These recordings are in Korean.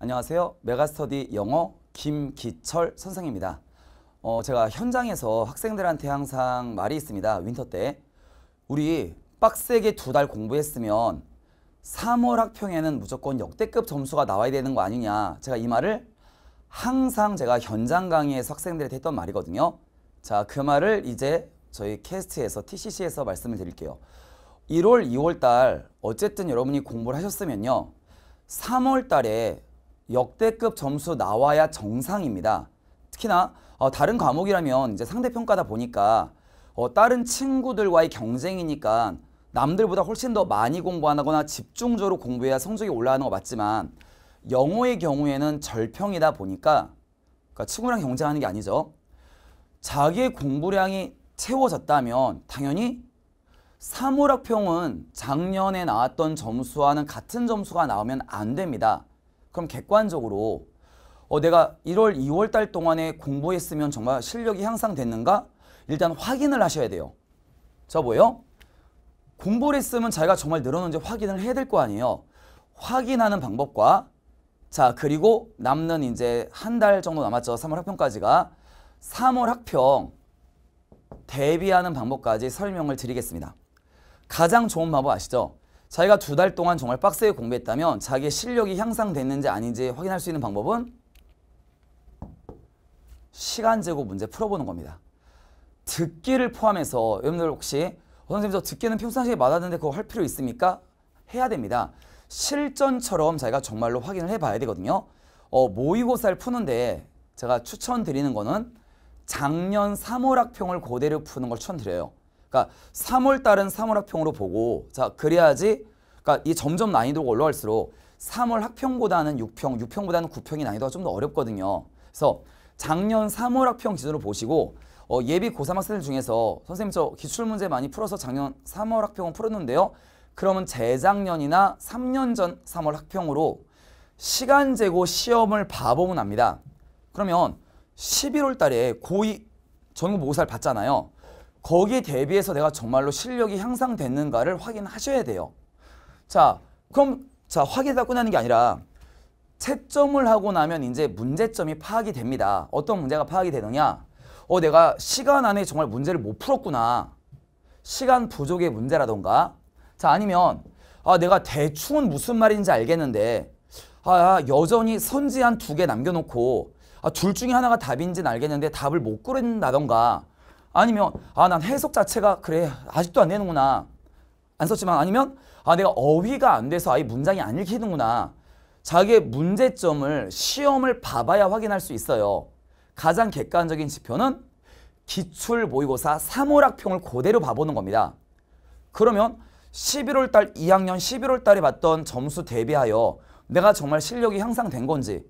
안녕하세요. 메가스터디 영어 김기철 선생입니다. 어, 제가 현장에서 학생들한테 항상 말이 있습니다. 윈터 때. 우리 빡세게 두 달 공부했으면 3월 학평에는 무조건 역대급 점수가 나와야 되는 거 아니냐. 제가 이 말을 항상 제가 현장 강의에서 학생들한테 했던 말이거든요. 자, 그 말을 이제 저희 캐스트에서 TCC에서 말씀을 드릴게요. 1월, 2월 달 어쨌든 여러분이 공부를 하셨으면요. 3월 달에 역대급 점수 나와야 정상입니다. 특히나 어, 다른 과목이라면 이제 상대평가다 보니까 어, 다른 친구들과의 경쟁이니까 남들보다 훨씬 더 많이 공부하거나 집중적으로 공부해야 성적이 올라가는 거 맞지만 영어의 경우에는 절평이다 보니까 그러니까 친구랑 경쟁하는 게 아니죠. 자기의 공부량이 채워졌다면 당연히 사물학평은 작년에 나왔던 점수와는 같은 점수가 나오면 안 됩니다. 그럼 객관적으로 어, 내가 1월, 2월 달 동안에 공부했으면 정말 실력이 향상됐는가? 일단 확인을 하셔야 돼요. 자, 뭐예요? 공부를 했으면 자기가 정말 늘었는지 확인을 해야 될 거 아니에요. 확인하는 방법과 자, 그리고 남는 이제 한 달 정도 남았죠. 3월 학평까지가. 3월 학평 대비하는 방법까지 설명을 드리겠습니다. 가장 좋은 방법 아시죠? 자기가 두 달 동안 정말 빡세게 공부했다면 자기의 실력이 향상됐는지 아닌지 확인할 수 있는 방법은 시간 제고 문제 풀어보는 겁니다. 듣기를 포함해서 여러분들 혹시 선생님 저 듣기는 평상시에 맞았는데 그거 할 필요 있습니까? 해야 됩니다. 실전처럼 자기가 정말로 확인을 해봐야 되거든요. 어, 모의고사를 푸는데 제가 추천드리는 거는 작년 3월 학평을 고대로 푸는 걸 추천드려요. 그러니까 3월 달은 3월 학평으로 보고 자 그래야지 그러니까 이 점점 난이도가 올라갈수록 3월 학평보다는 6평, 6평보다는 9평이 난이도가 좀 더 어렵거든요. 그래서 작년 3월 학평 기준으로 보시고 어, 예비 고3 학생들 중에서 선생님 저 기출문제 많이 풀어서 작년 3월 학평은 풀었는데요. 그러면 재작년이나 3년 전 3월 학평으로 시간 재고 시험을 봐보면 압니다. 그러면 11월 달에 고2 전국모의사를 봤잖아요. 거기에 대비해서 내가 정말로 실력이 향상됐는가를 확인하셔야 돼요. 자, 그럼 자 확인하다 끝나는 게 아니라 채점을 하고 나면 이제 문제점이 파악이 됩니다. 어떤 문제가 파악이 되느냐? 어, 내가 시간 안에 정말 문제를 못 풀었구나. 시간 부족의 문제라던가. 자, 아니면 아, 내가 대충은 무슨 말인지 알겠는데 아, 아 여전히 선지 한 두 개 남겨놓고 아, 둘 중에 하나가 답인지는 알겠는데 답을 못 그린다던가 아니면 아 난 해석 자체가 그래 아직도 안 되는구나 안 썼지만 아니면 아 내가 어휘가 안 돼서 아예 문장이 안 읽히는구나 자기의 문제점을 시험을 봐봐야 확인할 수 있어요 가장 객관적인 지표는 기출 모의고사 3월학평을 그대로 봐보는 겁니다 그러면 11월 달 2학년 11월 달에 봤던 점수 대비하여 내가 정말 실력이 향상된 건지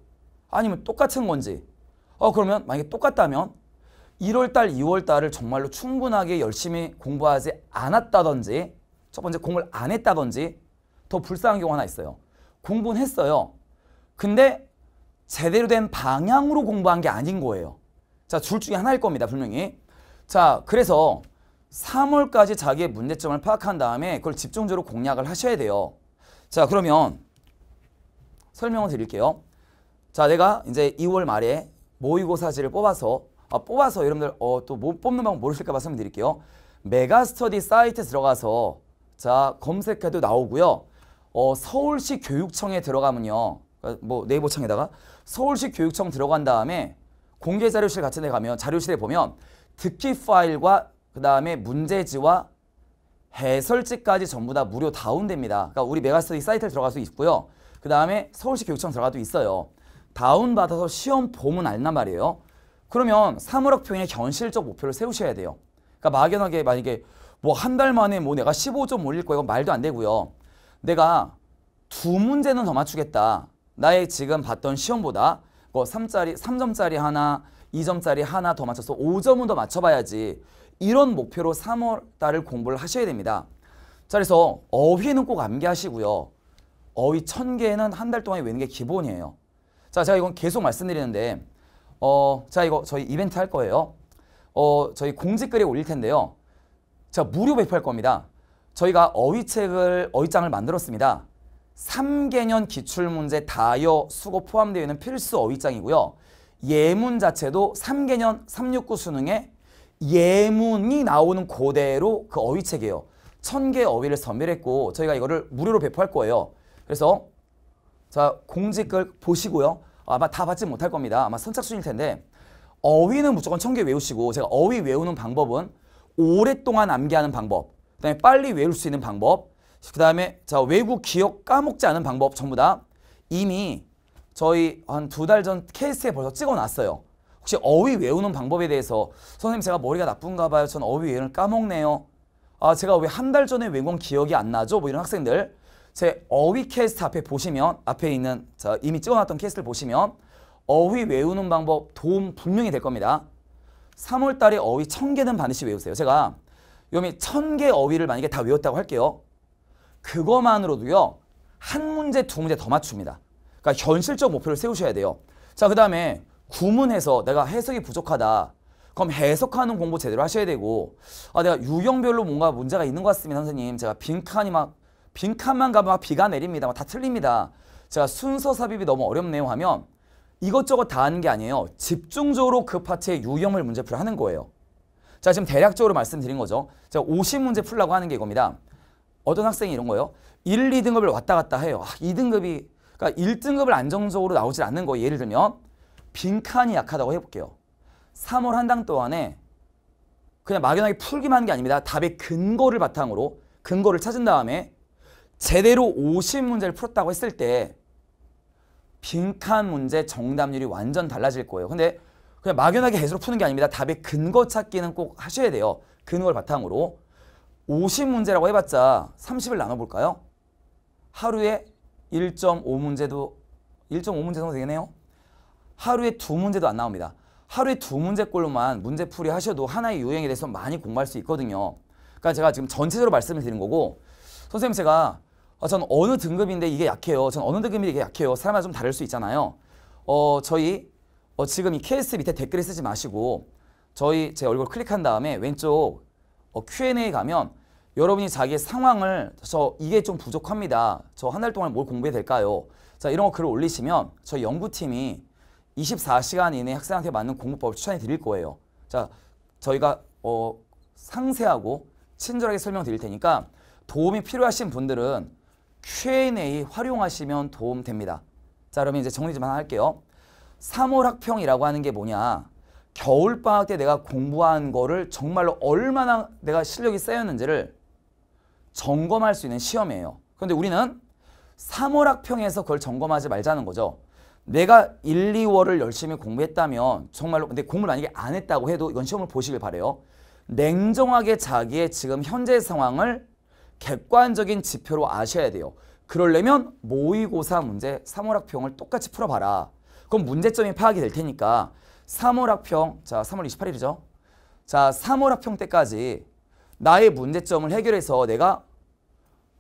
아니면 똑같은 건지 어 그러면 만약에 똑같다면 1월달, 2월달을 정말로 충분하게 열심히 공부하지 않았다든지 첫 번째 공을안 했다든지 더 불쌍한 경우 하나 있어요. 공부는 했어요. 근데 제대로 된 방향으로 공부한 게 아닌 거예요. 자, 둘 중에 하나일 겁니다. 분명히. 자, 그래서 3월까지 자기의 문제점을 파악한 다음에 그걸 집중적으로 공략을 하셔야 돼요. 자, 그러면 설명을 드릴게요. 자, 내가 이제 2월 말에 모의고사지를 뽑아서 어, 뽑아서 여러분들 어, 또못 뭐 뽑는 방법 모르실까봐 설명드릴게요. 메가스터디 사이트에 들어가서 자 검색해도 나오고요. 어, 서울시 교육청에 들어가면요. 어, 뭐 네이버 창에다가 서울시 교육청 들어간 다음에 공개 자료실 같은 데 가면 자료실에 보면 듣기 파일과 그 다음에 문제지와 해설지까지 전부 다 무료 다운됩니다. 그러니까 우리 메가스터디 사이트에 들어갈 수 있고요. 그 다음에 서울시 교육청 들어가도 있어요. 다운받아서 시험 보면 알란 말이에요. 그러면 3월학 평의 현실적 목표를 세우셔야 돼요. 그러니까 막연하게 만약에 뭐 한 달 만에 뭐 내가 15점 올릴 거야 이건 말도 안 되고요. 내가 두 문제는 더 맞추겠다. 나의 지금 봤던 시험보다 뭐 3짜리, 3점짜리 하나, 2점짜리 하나 더 맞춰서 5점은 더 맞춰봐야지. 이런 목표로 3월 달을 공부를 하셔야 됩니다. 자, 그래서 어휘는 꼭 암기하시고요. 어휘 1 0 0 0개는한 달 동안 외는게 기본이에요. 자, 제가 이건 계속 말씀드리는데 어, 자 이거 저희 이벤트 할 거예요. 어, 저희 공지글에 올릴 텐데요. 자 무료 배포할 겁니다. 저희가 어휘책을 어휘장을 만들었습니다. 3개년 기출문제 다여 수고 포함되어 있는 필수 어휘장이고요. 예문 자체도 3개년 369 수능에 예문이 나오는 고대로 그 어휘책이에요. 1000개 어휘를 선별했고 저희가 이거를 무료로 배포할 거예요. 그래서 자 공지글 보시고요. 아마 다 받지 못할 겁니다. 아마 선착순일 텐데 어휘는 무조건 천 개 외우시고 제가 어휘 외우는 방법은 오랫동안 암기하는 방법 그다음에 빨리 외울 수 있는 방법 그다음에 자 외국 기억 까먹지 않은 방법 전부 다 이미 저희 한 두 달 전 케이스에 벌써 찍어놨어요. 혹시 어휘 외우는 방법에 대해서 선생님 제가 머리가 나쁜가 봐요. 전 어휘 외우는 까먹네요. 아 제가 왜 한 달 전에 외운 기억이 안 나죠? 뭐 이런 학생들 제 어휘 캐스트 앞에 보시면 앞에 있는 이미 찍어놨던 캐스트를 보시면 어휘 외우는 방법 도움 분명히 될 겁니다. 3월달에 어휘 1000개는 반드시 외우세요. 제가 요미 1000개 어휘를 만약에 다 외웠다고 할게요. 그거만으로도요. 한 문제 두 문제 더 맞춥니다. 그러니까 현실적 목표를 세우셔야 돼요. 자그 다음에 구문해서 내가 해석이 부족하다. 그럼 해석하는 공부 제대로 하셔야 되고 아 내가 유형별로 뭔가 문제가 있는 것 같습니다 선생님 제가 빈칸이 막 빈칸만 가면 막 비가 내립니다. 막다 틀립니다. 제가 순서 삽입이 너무 어렵네요 하면 이것저것 다 하는 게 아니에요. 집중적으로 그 파트의 유형을 문제 풀하는 거예요. 자 지금 대략적으로 말씀드린 거죠. 제가 50문제 풀라고 하는 게 이겁니다. 어떤 학생이 이런 거예요. 1, 2등급을 왔다 갔다 해요. 아, 2등급이 그러니까 1등급을 안정적으로 나오질 않는 거예요. 예를 들면 빈칸이 약하다고 해볼게요. 3월 한당 동안에 그냥 막연하게 풀기만 한게 아닙니다. 답의 근거를 바탕으로 근거를 찾은 다음에 제대로 50문제를 풀었다고 했을 때 빈칸 문제 정답률이 완전 달라질 거예요. 근데 그냥 막연하게 해석을 푸는 게 아닙니다. 답의 근거 찾기는 꼭 하셔야 돼요. 근거를 바탕으로. 50문제라고 해봤자 30을 나눠볼까요? 하루에 1.5문제도 1.5문제 정도 되겠네요. 하루에 두 문제도 안 나옵니다. 하루에 두 문제꼴로만 문제풀이 하셔도 하나의 유형에 대해서 많이 공부할 수 있거든요. 그러니까 제가 지금 전체적으로 말씀을 드리는 거고 선생님 제가 어, 전 어느 등급인데 이게 약해요. 전 어느 등급인데 이게 약해요. 사람마다 좀 다를 수 있잖아요. 어, 저희 어, 지금 이 케이스 밑에 댓글을 쓰지 마시고 저희 제 얼굴 클릭한 다음에 왼쪽 어, Q&A 가면 여러분이 자기의 상황을 저 이게 좀 부족합니다. 저 한 달 동안 뭘 공부해야 될까요? 자 이런 거 글을 올리시면 저희 연구팀이 24시간 이내 학생한테 맞는 공부법을 추천해 드릴 거예요. 자 저희가 어, 상세하고 친절하게 설명드릴 테니까 도움이 필요하신 분들은 Q&A 활용하시면 도움됩니다. 자 그러면 이제 정리 좀 하나 할게요. 3월 학평이라고 하는 게 뭐냐 겨울방학 때 내가 공부한 거를 정말로 얼마나 내가 실력이 쌓였는지를 점검할 수 있는 시험이에요. 그런데 우리는 3월 학평에서 그걸 점검하지 말자는 거죠. 내가 1, 2월을 열심히 공부했다면 정말로 근데 공부를 만약에 안 했다고 해도 이건 시험을 보시길 바래요. 냉정하게 자기의 지금 현재 상황을 객관적인 지표로 아셔야 돼요. 그러려면 모의고사 문제 3월학평을 똑같이 풀어봐라. 그럼 문제점이 파악이 될 테니까 3월학평, 자 3월 28일이죠. 자 3월학평 때까지 나의 문제점을 해결해서 내가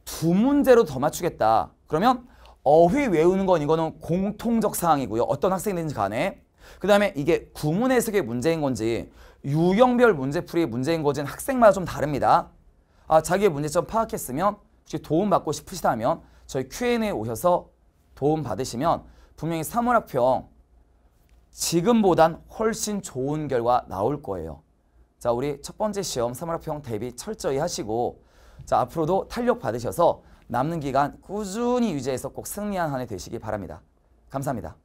두 문제로 더 맞추겠다. 그러면 어휘 외우는 건 이거는 공통적 사항이고요. 어떤 학생이든지 간에. 그 다음에 이게 구문 해석의 문제인 건지 유형별 문제풀이의 문제인 건지는 학생마다 좀 다릅니다. 아, 자기의 문제점 파악했으면 혹시 도움받고 싶으시다면 저희 Q&A에 오셔서 도움받으시면 분명히 3월학평 지금보단 훨씬 좋은 결과 나올 거예요. 자, 우리 첫 번째 시험 사물학평 대비 철저히 하시고 자, 앞으로도 탄력 받으셔서 남는 기간 꾸준히 유지해서 꼭 승리한 한 해 되시기 바랍니다. 감사합니다.